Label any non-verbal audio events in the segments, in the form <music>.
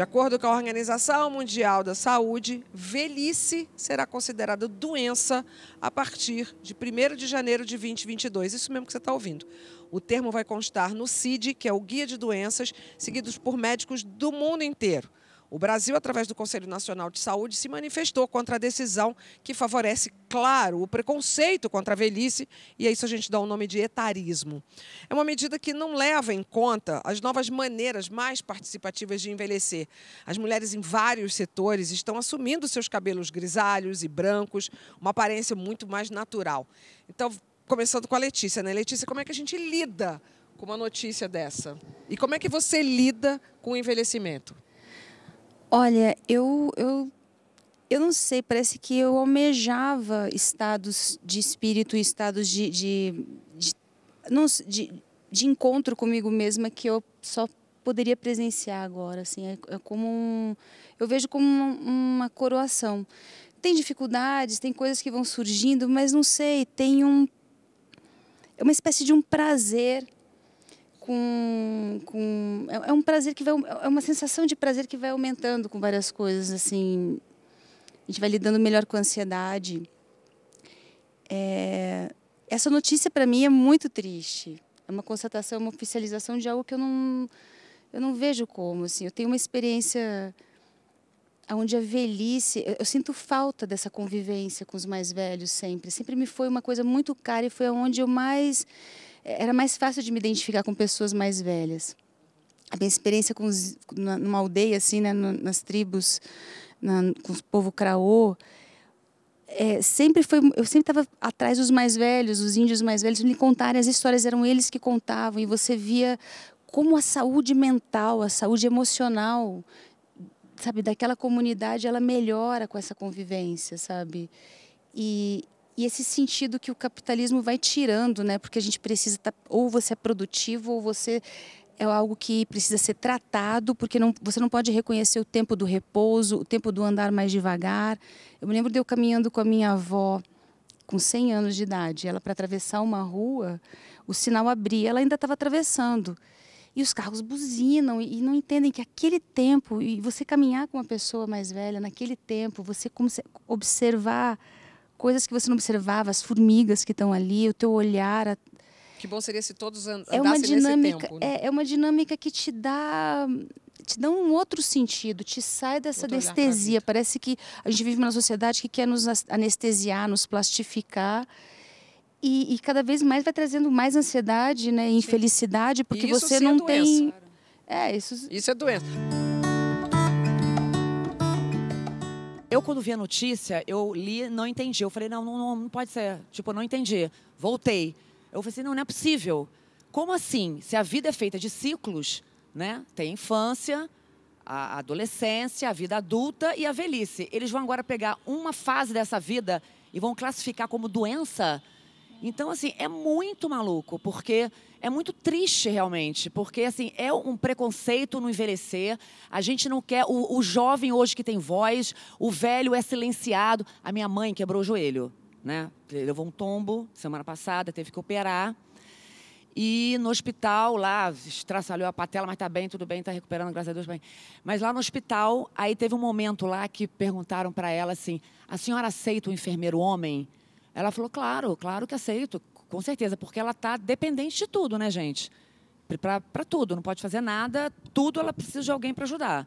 De acordo com a Organização Mundial da Saúde, velhice será considerada doença a partir de 1 de janeiro de 2022. Isso mesmo que você está ouvindo. O termo vai constar no CID, que é o Guia de Doenças, seguidos por médicos do mundo inteiro. O Brasil, através do Conselho Nacional de Saúde, se manifestou contra a decisão que favorece, claro, o preconceito contra a velhice, e a isso a gente dá o nome de etarismo. É uma medida que não leva em conta as novas maneiras mais participativas de envelhecer. As mulheres em vários setores estão assumindo seus cabelos grisalhos e brancos, uma aparência muito mais natural. Então, começando com a Letícia, né? Letícia, como é que a gente lida com uma notícia dessa? E como é que você lida com o envelhecimento? Olha, eu, eu, eu não sei, parece que eu almejava estados de espírito, estados de, de, de, não, de, de encontro comigo mesma que eu só poderia presenciar agora. Assim, é, é como um, eu vejo como uma, uma coroação. Tem dificuldades, tem coisas que vão surgindo, mas não sei, tem um é uma espécie de um prazer com, com é, é, um prazer que vai é uma sensação de prazer que vai aumentando com várias coisas assim a gente vai lidando melhor com a ansiedade é, essa notícia para mim é muito triste é uma constatação uma oficialização de algo que eu não eu não vejo como assim eu tenho uma experiência onde a velhice eu, eu sinto falta dessa convivência com os mais velhos sempre sempre me foi uma coisa muito cara e foi aonde eu mais era mais fácil de me identificar com pessoas mais velhas. A minha experiência com os, numa aldeia, assim, né, nas tribos, na, com o povo craô, é, sempre foi eu sempre estava atrás dos mais velhos, os índios mais velhos, me contarem as histórias, eram eles que contavam, e você via como a saúde mental, a saúde emocional, sabe, daquela comunidade, ela melhora com essa convivência, sabe? E, e esse sentido que o capitalismo vai tirando, né? Porque a gente precisa tá, ou você é produtivo ou você é algo que precisa ser tratado, porque não, você não pode reconhecer o tempo do repouso, o tempo do andar mais devagar. Eu me lembro de eu caminhando com a minha avó com 100 anos de idade, ela para atravessar uma rua, o sinal abria, ela ainda estava atravessando. E os carros buzinam e não entendem que aquele tempo, e você caminhar com uma pessoa mais velha naquele tempo, você observar coisas que você não observava, as formigas que estão ali, o teu olhar. A... Que bom seria se todos andassem é uma dinâmica, nesse tempo. Né? É, é uma dinâmica que te dá te dá um outro sentido, te sai dessa anestesia. Parece que a gente vive numa sociedade que quer nos anestesiar, nos plastificar. E, e cada vez mais vai trazendo mais ansiedade, né, infelicidade, porque você é não doença. tem. É, isso. Isso é doença. Eu, quando vi a notícia, eu li, não entendi. Eu falei, não, não, não pode ser. Tipo, não entendi. Voltei. Eu falei assim, não, não é possível. Como assim? Se a vida é feita de ciclos, né? Tem a infância, a adolescência, a vida adulta e a velhice. Eles vão agora pegar uma fase dessa vida e vão classificar como doença? Então, assim, é muito maluco, porque é muito triste realmente, porque assim é um preconceito no envelhecer. A gente não quer o, o jovem hoje que tem voz, o velho é silenciado. A minha mãe quebrou o joelho, né? Levou um tombo semana passada, teve que operar. E no hospital, lá, estraçalhou a patela, mas tá bem, tudo bem, tá recuperando, graças a Deus, bem. Mas lá no hospital, aí teve um momento lá que perguntaram para ela assim: a senhora aceita o enfermeiro homem? Ela falou, claro, claro que aceito, com certeza, porque ela está dependente de tudo, né, gente? Para tudo, não pode fazer nada, tudo ela precisa de alguém para ajudar.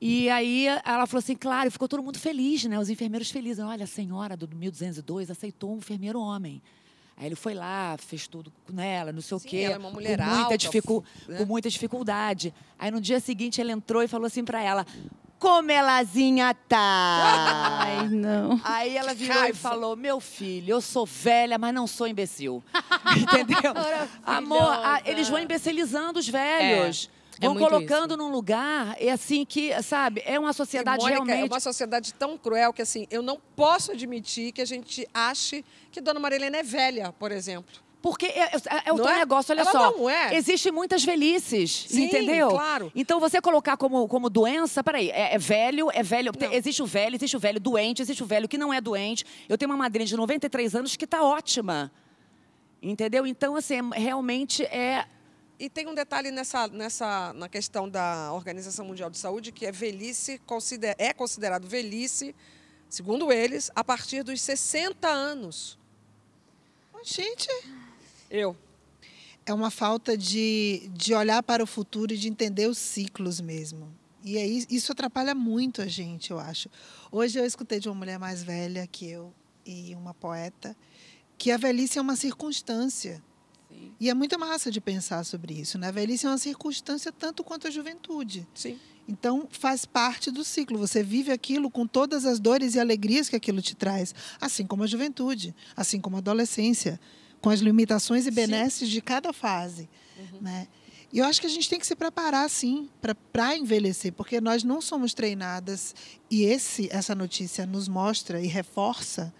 E aí ela falou assim, claro, ficou todo mundo feliz, né? Os enfermeiros felizes. Olha, a senhora do 1202 aceitou um enfermeiro homem. Aí ele foi lá, fez tudo com ela, não sei Sim, o quê. Ela é uma mulher com muita, alta, dificu né? com muita dificuldade. Aí no dia seguinte ele entrou e falou assim para ela: como elazinha tá. Ai, não. Aí ela virou e falou: Meu filho, eu sou velha, mas não sou imbecil. <laughs> Entendeu? Amor, a, eles vão imbecilizando os velhos. É. é vão colocando isso. num lugar, é assim que, sabe, é uma sociedade Mônica, realmente. É uma sociedade tão cruel que, assim, eu não posso admitir que a gente ache que Dona Marilena é velha, por exemplo. Porque é é, é, é o não teu é? negócio, olha Ela só. Não é. Existem muitas velhices, Sim, entendeu? claro. Então você colocar como, como doença, peraí, é, é velho, é velho. Não. Existe o velho, existe o velho doente, existe o velho que não é doente. Eu tenho uma madrinha de 93 anos que está ótima. Entendeu? Então, assim, é, realmente é. E tem um detalhe nessa, nessa, na questão da Organização Mundial de Saúde, que é velhice, consider, é considerado velhice, segundo eles, a partir dos 60 anos. Gente. Eu. É uma falta de, de olhar para o futuro e de entender os ciclos mesmo. E é, isso atrapalha muito a gente, eu acho. Hoje eu escutei de uma mulher mais velha que eu e uma poeta que a velhice é uma circunstância. Sim. E é muito massa de pensar sobre isso. Né? A velhice é uma circunstância tanto quanto a juventude. Sim. Então, faz parte do ciclo. Você vive aquilo com todas as dores e alegrias que aquilo te traz, assim como a juventude, assim como a adolescência com as limitações e benesses sim. de cada fase. Uhum. Né? E eu acho que a gente tem que se preparar, sim, para envelhecer, porque nós não somos treinadas e esse essa notícia nos mostra e reforça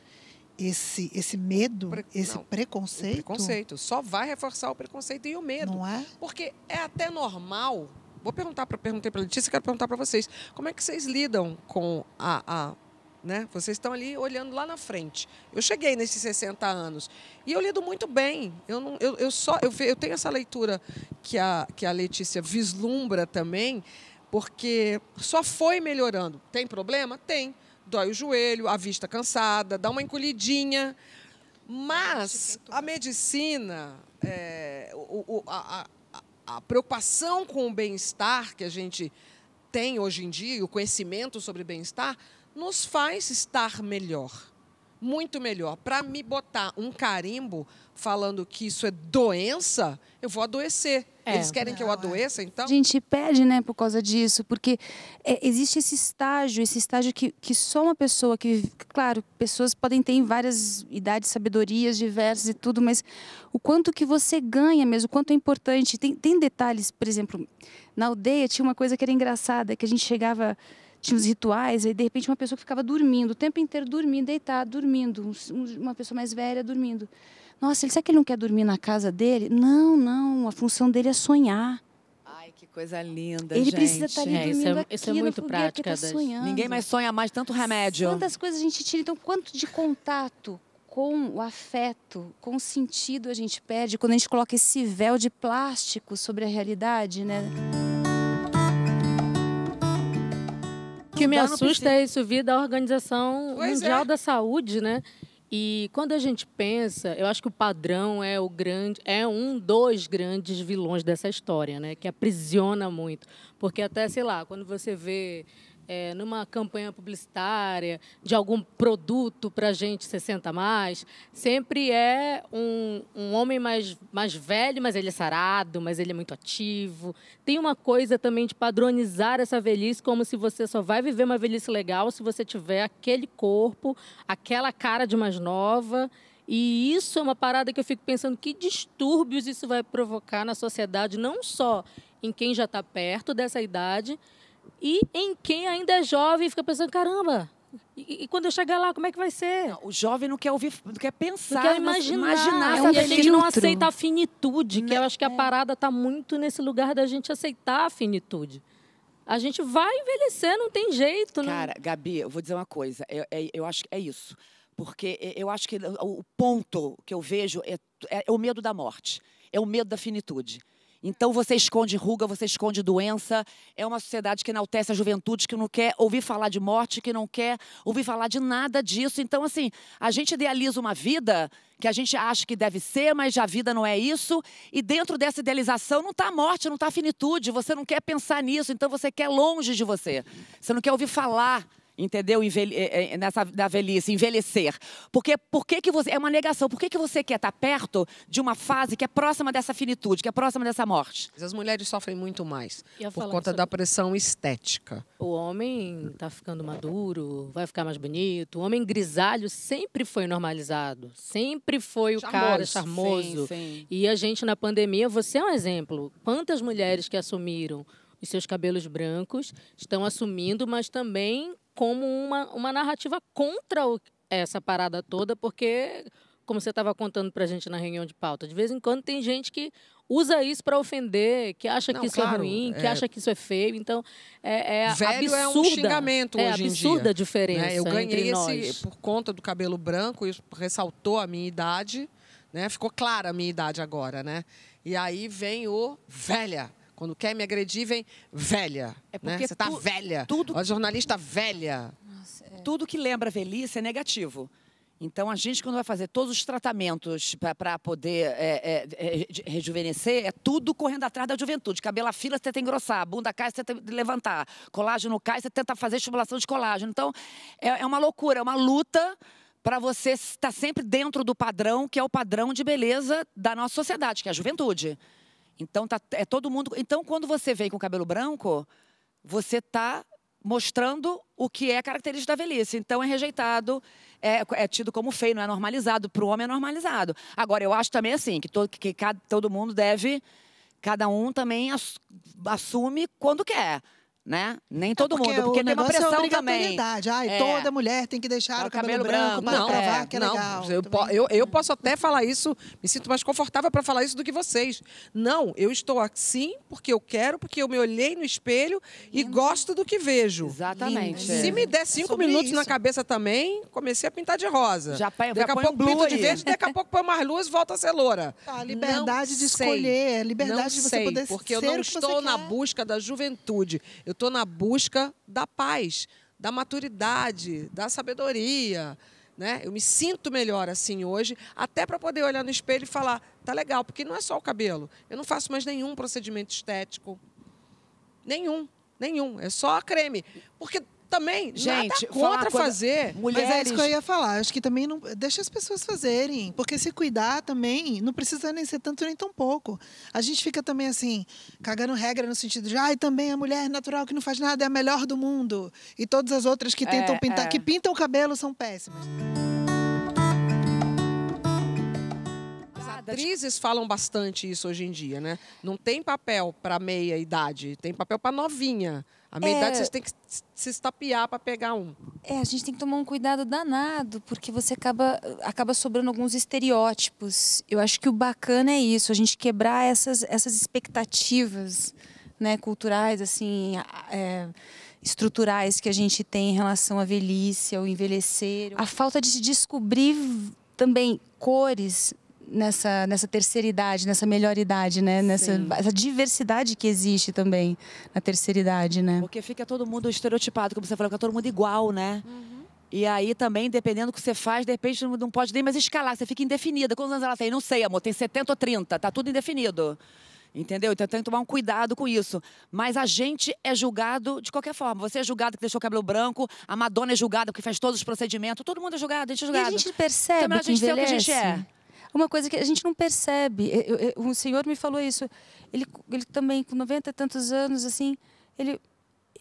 esse, esse medo, Pre... esse não, preconceito. preconceito. Só vai reforçar o preconceito e o medo. Não é? Porque é até normal. Vou perguntar para a para Letícia, quero perguntar para vocês. Como é que vocês lidam com a, a né? Vocês estão ali olhando lá na frente. Eu cheguei nesses 60 anos e eu lido muito bem. Eu, não, eu, eu só eu, eu tenho essa leitura que a, que a Letícia vislumbra também, porque só foi melhorando. Tem problema? Tem. Dói o joelho, a vista cansada, dá uma encolhidinha. Mas a medicina, é, o, o, a, a, a preocupação com o bem-estar que a gente tem hoje em dia, o conhecimento sobre bem-estar, nos faz estar melhor, muito melhor. Para me botar um carimbo falando que isso é doença, eu vou adoecer. É, Eles querem que eu adoeça, então? A gente pede, né, por causa disso, porque é, existe esse estágio, esse estágio que, que só uma pessoa que, claro, pessoas podem ter em várias idades, sabedorias diversas e tudo, mas o quanto que você ganha mesmo, o quanto é importante. Tem, tem detalhes, por exemplo, na aldeia tinha uma coisa que era engraçada, que a gente chegava tinha os rituais, aí de repente uma pessoa ficava dormindo, o tempo inteiro dormindo, deitada, dormindo, uma pessoa mais velha dormindo. Nossa, ele, sabe que ele não quer dormir na casa dele? Não, não, a função dele é sonhar. Ai, que coisa linda, Ele gente. precisa tá estar ali dormindo é, isso é, aqui é muito no é tá prática, tá sonhando. Ninguém mais sonha mais tanto remédio. Quantas coisas a gente tira, então quanto de contato com o afeto, com o sentido a gente perde quando a gente coloca esse véu de plástico sobre a realidade, né? que me assusta é isso vir da Organização pois Mundial é. da Saúde, né? E quando a gente pensa, eu acho que o padrão é o grande, é um dos grandes vilões dessa história, né? Que aprisiona muito, porque até sei lá, quando você vê é, numa campanha publicitária, de algum produto para a gente 60 mais, sempre é um, um homem mais, mais velho, mas ele é sarado, mas ele é muito ativo. Tem uma coisa também de padronizar essa velhice como se você só vai viver uma velhice legal se você tiver aquele corpo, aquela cara de mais nova. E isso é uma parada que eu fico pensando que distúrbios isso vai provocar na sociedade, não só em quem já está perto dessa idade, e em quem ainda é jovem fica pensando, caramba, e, e, quando eu chegar lá, como é que vai ser? Não, o jovem não quer ouvir, não quer pensar, não quer imaginar. imaginar é um a gente não aceita a finitude, não, que né? eu acho que a é. parada está muito nesse lugar da gente aceitar a finitude. A gente vai envelhecer, não tem jeito. Né? Cara, não... Gabi, eu vou dizer uma coisa. Eu, eu, é, eu acho que é isso. Porque eu acho que o ponto que eu vejo é, é o medo da morte, é o medo da finitude. Então você esconde ruga, você esconde doença. É uma sociedade que enaltece a juventude, que não quer ouvir falar de morte, que não quer ouvir falar de nada disso. Então, assim, a gente idealiza uma vida que a gente acha que deve ser, mas a vida não é isso. E dentro dessa idealização não está a morte, não está a finitude. Você não quer pensar nisso, então você quer longe de você. Você não quer ouvir falar entendeu? É, é, nessa da velhice, envelhecer. Porque por que, que você é uma negação? Por que, que você quer estar perto de uma fase que é próxima dessa finitude, que é próxima dessa morte? As mulheres sofrem muito mais por conta da pressão estética. O homem está ficando maduro, vai ficar mais bonito. O homem grisalho sempre foi normalizado, sempre foi o charmoso. cara charmoso. Sim, sim. E a gente na pandemia, você é um exemplo. Quantas mulheres que assumiram os seus cabelos brancos estão assumindo, mas também como uma, uma narrativa contra o, essa parada toda, porque, como você estava contando para a gente na reunião de pauta, de vez em quando tem gente que usa isso para ofender, que acha Não, que isso é claro, é ruim, que é... acha que isso é feio. Então, é, é Velho absurda, é um xingamento é hoje em dia. É absurda a diferença né? Eu ganhei esse, por conta do cabelo branco, isso ressaltou a minha idade, né? Ficou clara a minha idade agora, né? E aí vem o velha, quando quer me agredir, vem velha. É né? porque né? Você tá velha. Tudo... Uma jornalista velha. Nossa, é... Tudo que lembra velhice é negativo. Então, a gente, quando vai fazer todos os tratamentos para poder é, é, é rejuvenescer, é tudo correndo atrás da juventude. Cabelo afila, fila, você tenta engrossar. Bunda cai, você tenta levantar. Colágeno cai, você tenta fazer estimulação de colágeno. Então, é, é uma loucura, é uma luta para você estar sempre dentro do padrão, que é o padrão de beleza da nossa sociedade, que é a juventude. Então tá, é todo mundo. Então quando você vem com cabelo branco, você tá mostrando o que é característica da velhice. Então é rejeitado, é, é tido como feio, não é normalizado. Para o homem é normalizado. Agora eu acho também assim que todo, que cada, todo mundo deve, cada um também assume quando quer né? Nem todo é mundo, porque tem uma é pressão é também. Ai, é. toda mulher tem que deixar tá o, o cabelo, cabelo, branco, branco não, travar, é, que é não, legal. Eu, eu, eu é. posso até falar isso, me sinto mais confortável para falar isso do que vocês. Não, eu estou assim porque eu quero, porque eu me olhei no espelho Lindo. e gosto do que vejo. Exatamente. Se é. me der cinco minutos isso. na cabeça também, comecei a pintar de rosa. Já, já daqui a pouco pinto aí. de verde, daqui a pouco põe mais luz, volta a ser loura. Tá, liberdade não de escolher, sei. liberdade não de você sei, poder porque eu não estou na busca da juventude. Eu estou na busca da paz, da maturidade, da sabedoria. Né? Eu me sinto melhor assim hoje, até para poder olhar no espelho e falar, tá legal, porque não é só o cabelo. Eu não faço mais nenhum procedimento estético. Nenhum, nenhum. É só a creme. Porque também, gente, contra fazer. Mulheres... Mas é isso que eu ia falar. Acho que também não. Deixa as pessoas fazerem. Porque se cuidar também, não precisa nem ser tanto nem tão pouco. A gente fica também assim, cagando regra no sentido de, ai, ah, também a é mulher natural que não faz nada é a melhor do mundo. E todas as outras que é, tentam é, pintar, é. que pintam o cabelo são péssimas. atrizes falam bastante isso hoje em dia, né? Não tem papel para meia idade, tem papel para novinha. A meia é... vocês têm que se estapear para pegar um. É, a gente tem que tomar um cuidado danado, porque você acaba, acaba sobrando alguns estereótipos. Eu acho que o bacana é isso, a gente quebrar essas, essas expectativas né, culturais, assim, é, estruturais que a gente tem em relação à velhice, ao envelhecer. A falta de se descobrir também cores nessa, nessa terceira idade, nessa melhor idade, né? Nessa essa diversidade que existe também na terceira idade, né? Porque fica todo mundo estereotipado, como você falou, fica todo mundo igual, né? Uhum. E aí também, dependendo do que você faz, de repente não pode nem mais escalar, você fica indefinida. Quantos anos ela tem? Não sei, amor, tem 70 ou 30, tá tudo indefinido. Entendeu? Então tem que tomar um cuidado com isso. Mas a gente é julgado de qualquer forma. Você é julgado que deixou o cabelo branco, a Madonna é julgada que faz todos os procedimentos, todo mundo é julgado, a gente é julgado. E a gente percebe então, a gente envelhece. Ser o que a gente é uma coisa que a gente não percebe. Eu, eu, o senhor me falou isso. Ele, ele também, com 90 e tantos anos, assim, ele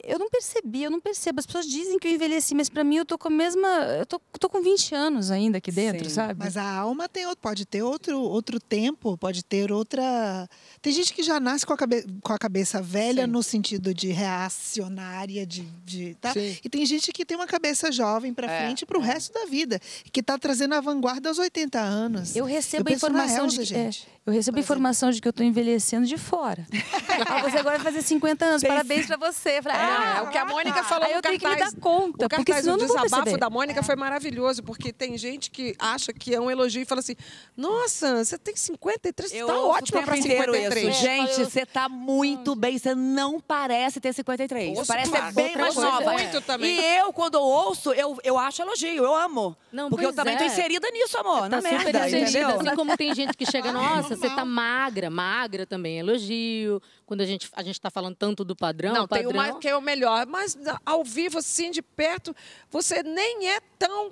eu não percebi, eu não percebo. As pessoas dizem que eu envelheci, mas para mim eu tô com a mesma. Eu tô, tô com 20 anos ainda aqui dentro, Sim. sabe? Mas a alma tem, pode ter outro, outro tempo, pode ter outra. Tem gente que já nasce com a, cabe, com a cabeça velha Sim. no sentido de reacionária, de. de tá? Sim. E tem gente que tem uma cabeça jovem para é. frente para o é. resto da vida, que tá trazendo a vanguarda aos 80 anos. Eu recebo eu a é informação Elza, de. Que, é, eu recebo a informação de que eu tô envelhecendo de fora. <laughs> ah, você agora vai fazer 50 anos, parabéns para você. Falei, ah, é, o que a Mônica falou Aí no eu tenho cartaz. que me dar conta, o porque senão o eu não vou desabafo da Mônica é. foi maravilhoso, porque tem gente que acha que é um elogio e fala assim: nossa, você tem 53, você tá ótima pra 53. isso. Gente, você tá muito bem. Você não parece ter 53. Ouço parece ser bem mais nova. muito também. E eu, quando eu ouço, eu, eu acho elogio, eu amo. Não, porque eu também é. tô inserida nisso, amor. Tá na super merda, entendeu? Assim como tem gente que chega, nossa, você tá magra, magra também, é elogio. Quando a gente, a gente tá falando tanto do padrão, Não, tem padrão. uma que eu é o melhor. Mas ao vivo, assim, de perto, você nem é tão.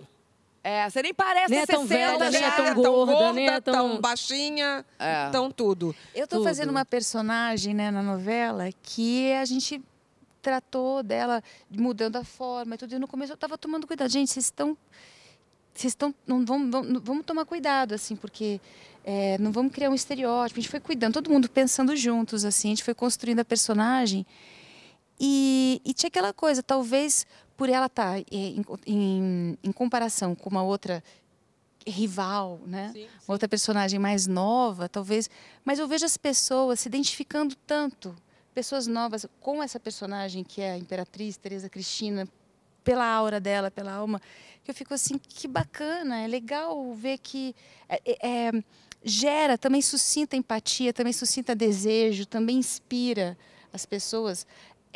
É, você nem parece nem é 60, tão velha, nem é, é tão, tão gorda, nem é, é tão, tão baixinha, é. tão tudo. Eu estou fazendo uma personagem né, na novela que a gente tratou dela mudando a forma e tudo. E no começo eu tava tomando cuidado. Gente, vocês estão vocês estão não vamos, vamos, vamos, tomar cuidado assim porque é, não vamos criar um estereótipo a gente foi cuidando todo mundo pensando juntos assim a gente foi construindo a personagem e, e tinha aquela coisa, talvez por ela estar tá, é, em, em, em comparação com uma outra rival, né? Sim, sim. Outra personagem mais nova, talvez. Mas eu vejo as pessoas se identificando tanto, pessoas novas com essa personagem que é a imperatriz Teresa Cristina, pela aura dela, pela alma, que eu fico assim, que bacana, é legal ver que é, é, é gera, também suscita empatia, também suscita desejo, também inspira as pessoas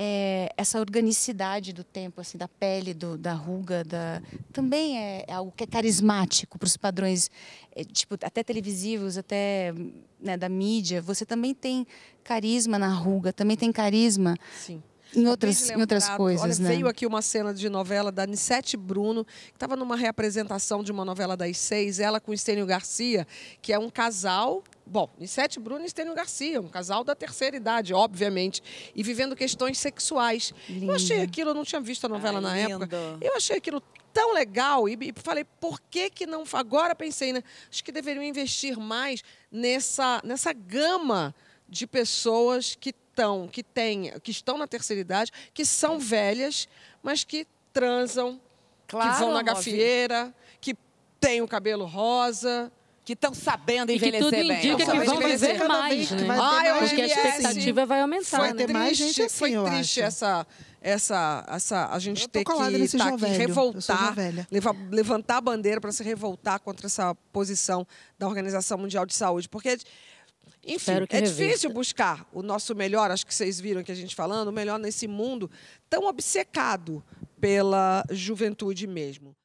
é, essa organicidade do tempo, assim, da pele, do, da ruga, da... também é, é algo que é carismático para os padrões, é, tipo, até televisivos, até né, da mídia. Você também tem carisma na ruga, também tem carisma. Sim. Em outras, lembrar, em outras coisas, olha, né? Veio aqui uma cena de novela da Nissete Bruno, que estava numa reapresentação de uma novela das seis, ela com o Estênio Garcia, que é um casal Bom, Lissete Bruno e Estênio Garcia, um casal da terceira idade, obviamente, e vivendo questões sexuais. Linda. Eu achei aquilo, eu não tinha visto a novela Ai, na lindo. época. Eu achei aquilo tão legal e, e falei, por que que não... Agora pensei, né? Acho que deveriam investir mais nessa, nessa gama de pessoas que estão, que têm, que estão na terceira idade, que são é. velhas, mas que transam, claro, que vão na gafieira, que têm o cabelo rosa, que estão sabendo envelhecer bem. E que tudo indica que vão viver mais, né? ah, mais Porque a expectativa vai aumentar, foi né? Triste, mais gente assim, foi triste essa essa, essa a gente ter que estar tá aqui revoltar, levar, levantar a bandeira para se revoltar contra essa posição da Organização Mundial de Saúde, porque enfim, é revista. difícil buscar o nosso melhor, acho que vocês viram que a gente falando, o melhor nesse mundo tão obcecado pela juventude mesmo.